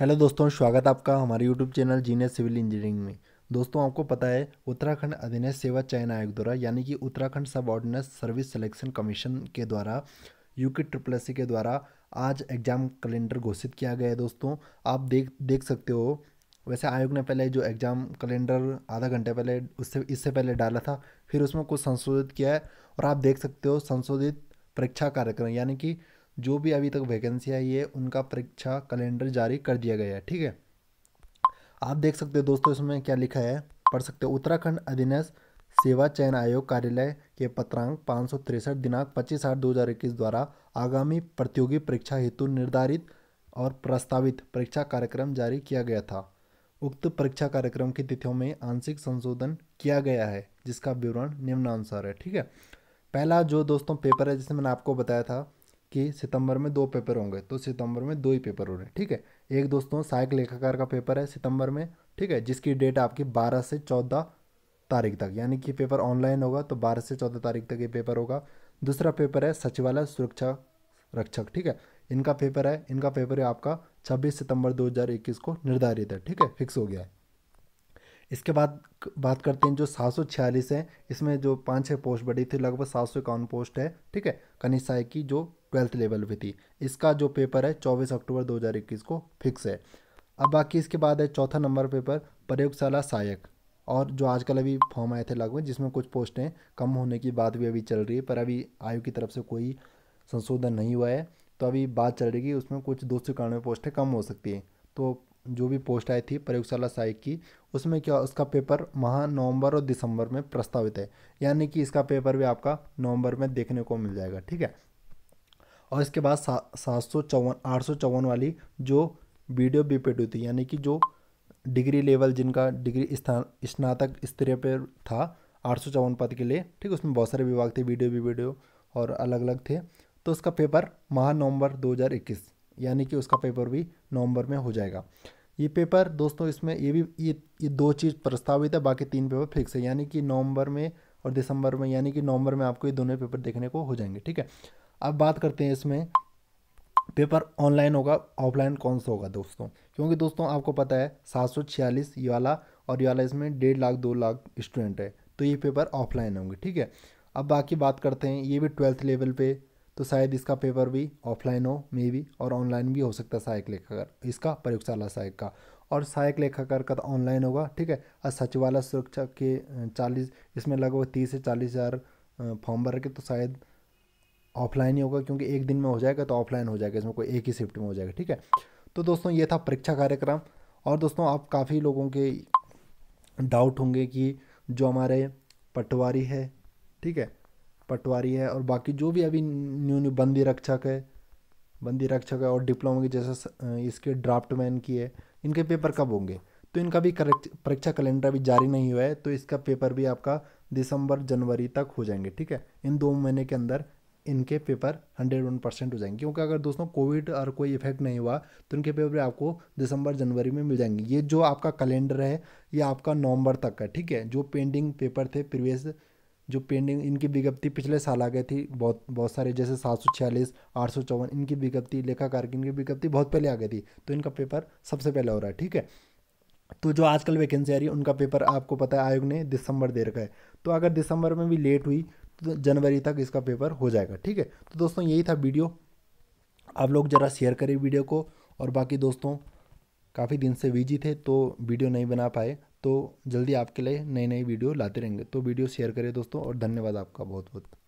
hello दोस्तों स्वागत आपका हमारे यूट्यूब चैनल जीने सिविल इंजीनियरिंग में दोस्तों आपको पता है उत्तराखंड अधिनय सेवा चयन आयोग द्वारा यानी कि उत्तराखंड सब ऑर्डिनेंस सर्विस सिलेक्शन कमीशन के द्वारा यू के ट्रिपल सी के द्वारा आज एग्ज़ाम कैलेंडर घोषित किया गया है दोस्तों आप देख देख सकते हो वैसे आयोग ने पहले जो एग्ज़ाम कैलेंडर आधा घंटे पहले उससे इससे पहले डाला था फिर उसमें कुछ संशोधित किया है और आप देख सकते हो संशोधित परीक्षा कार्यक्रम यानी कि जो भी अभी तक वैकेंसी आई है उनका परीक्षा कैलेंडर जारी कर दिया गया है ठीक है आप देख सकते हो दोस्तों इसमें क्या लिखा है पढ़ सकते हो उत्तराखंड अधीनस्थ सेवा चयन आयोग कार्यालय के पत्रांक पाँच सौ तिरसठ दिनांक पच्चीस आठ दो हज़ार इक्कीस द्वारा आगामी प्रतियोगी परीक्षा हेतु निर्धारित और प्रस्तावित परीक्षा कार्यक्रम जारी किया गया था उक्त परीक्षा कार्यक्रम की तिथियों में आंशिक संशोधन किया गया है जिसका विवरण निम्नानुसार है ठीक है पहला जो दोस्तों पेपर है जिसे मैंने आपको बताया था कि सितंबर में दो पेपर होंगे तो सितंबर में दो ही पेपर हो रहे हैं ठीक है एक दोस्तों सहायक लेखाकार का पेपर है सितंबर में ठीक है जिसकी डेट आपकी बारह से चौदह तारीख तक यानी कि पेपर ऑनलाइन होगा तो बारह से चौदह तारीख तक ये पेपर होगा दूसरा पेपर है सचिवालय सुरक्षा रक्षक ठीक है इनका पेपर है इनका पेपर है आपका छब्बीस सितंबर दो को निर्धारित है ठीक है फिक्स हो गया है इसके बाद बात करते हैं जो सात सौ छियालीस है इसमें जो पाँच छः पोस्ट बढ़ी थी लगभग सात सौ इक्यावन पोस्ट है ठीक है कनिसाई की जो ट्वेल्थ लेवल पर थी इसका जो पेपर है चौबीस अक्टूबर दो हज़ार इक्कीस को फिक्स है अब बाकी इसके बाद है चौथा नंबर पेपर प्रयोगशाला सहायक और जो आजकल अभी फॉर्म आए थे लगभग जिसमें कुछ पोस्टें कम होने की बात भी अभी चल रही है पर अभी आयोग की तरफ से कोई संशोधन नहीं हुआ है तो अभी बात चल रही है कि उसमें कुछ दो सौ इक्यानवे पोस्टें कम हो सकती हैं तो जो भी पोस्ट आई थी प्रयोगशाला सहायक की उसमें क्या उसका पेपर महा नवंबर और दिसंबर में प्रस्तावित है यानी कि इसका पेपर भी आपका नवंबर में देखने को मिल जाएगा ठीक है और इसके बाद सात सौ चौवन आठ सौ चौवन वाली जो वीडियो बी हुई थी यानी कि जो डिग्री लेवल जिनका डिग्री स्थान स्नातक स्तरीय पर था आठ सौ चौवन पद के लिए ठीक उसमें बहुत सारे विभाग थे वीडियो बी वीडियो और अलग अलग थे तो उसका पेपर माह नवंबर इक्कीस यानी कि उसका पेपर भी नवंबर में हो जाएगा ये पेपर दोस्तों इसमें ये भी ये ये दो चीज़ प्रस्तावित है बाकी तीन पेपर फिक्स है यानी कि नवंबर में और दिसंबर में यानी कि नवंबर में आपको ये दोनों पेपर देखने को हो जाएंगे ठीक है अब बात करते हैं इसमें पेपर ऑनलाइन होगा ऑफलाइन कौन सा होगा दोस्तों क्योंकि दोस्तों आपको पता है सात सौ छियालीस ये वाला और ये वाला इसमें डेढ़ लाख दो लाख स्टूडेंट है तो ये पेपर ऑफलाइन होंगे ठीक है अब बाकी बात करते हैं ये भी ट्वेल्थ लेवल पे तो शायद इसका पेपर भी ऑफलाइन हो मे भी और ऑनलाइन भी हो सकता है सहायक लेखाकार इसका प्रयोगशाला सहायक का और सहायक लेखाकार का तो ऑनलाइन होगा ठीक है और सचिवालय सुरक्षा के चालीस इसमें लगभग तीस से चालीस हज़ार फॉर्म भर के तो शायद ऑफलाइन ही होगा क्योंकि एक दिन में हो जाएगा तो ऑफलाइन हो जाएगा इसमें कोई एक ही शिफ्ट में हो जाएगा ठीक है तो दोस्तों ये था परीक्षा कार्यक्रम और दोस्तों आप काफ़ी लोगों के डाउट होंगे कि जो हमारे पटवारी है ठीक है पटवारी है और बाकी जो भी अभी न्यू न्यू बंदी रक्षक है बंदी रक्षक है और डिप्लोमा की जैसा इसके ड्राफ्ट मैन की है इनके पेपर कब होंगे तो इनका भी परीक्षा कैलेंडर अभी जारी नहीं हुआ है तो इसका पेपर भी आपका दिसंबर जनवरी तक हो जाएंगे ठीक है इन दो महीने के अंदर इनके पेपर हंड्रेड वन परसेंट हो जाएंगे क्योंकि अगर दोस्तों कोविड और कोई इफेक्ट नहीं हुआ तो इनके पेपर आपको दिसंबर जनवरी में मिल जाएंगे ये जो आपका कैलेंडर है ये आपका नवंबर तक का ठीक है जो पेंडिंग पेपर थे प्रीवियस जो पेंडिंग इनकी विज्ञप्ति पिछले साल आ गई थी बहुत बहुत सारे जैसे सात सौ छियालीस आठ सौ चौवन इनकी विज्ञप्ति लेखाकार की इनकी विज्ञप्ति बहुत पहले आ गई थी तो इनका पेपर सबसे पहले हो रहा है ठीक है तो जो आजकल वैकेंसी आ रही है उनका पेपर आपको पता है आयोग ने दिसंबर दे रखा है तो अगर दिसंबर में भी लेट हुई तो जनवरी तक इसका पेपर हो जाएगा ठीक है तो दोस्तों यही था वीडियो आप लोग ज़रा शेयर करें वीडियो को और बाकी दोस्तों काफ़ी दिन से बिजी थे तो वीडियो नहीं बना पाए तो जल्दी आपके लिए नई नई वीडियो लाते रहेंगे तो वीडियो शेयर करें दोस्तों और धन्यवाद आपका बहुत बहुत